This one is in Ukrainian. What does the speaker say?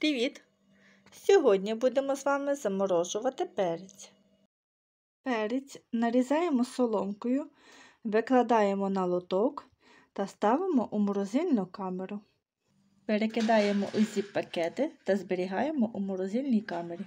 Привіт! Сьогодні будемо з вами заморожувати перець. Перець нарізаємо соломкою, викладаємо на лоток та ставимо у морозильну камеру. Перекидаємо усі пакети та зберігаємо у морозильній камері.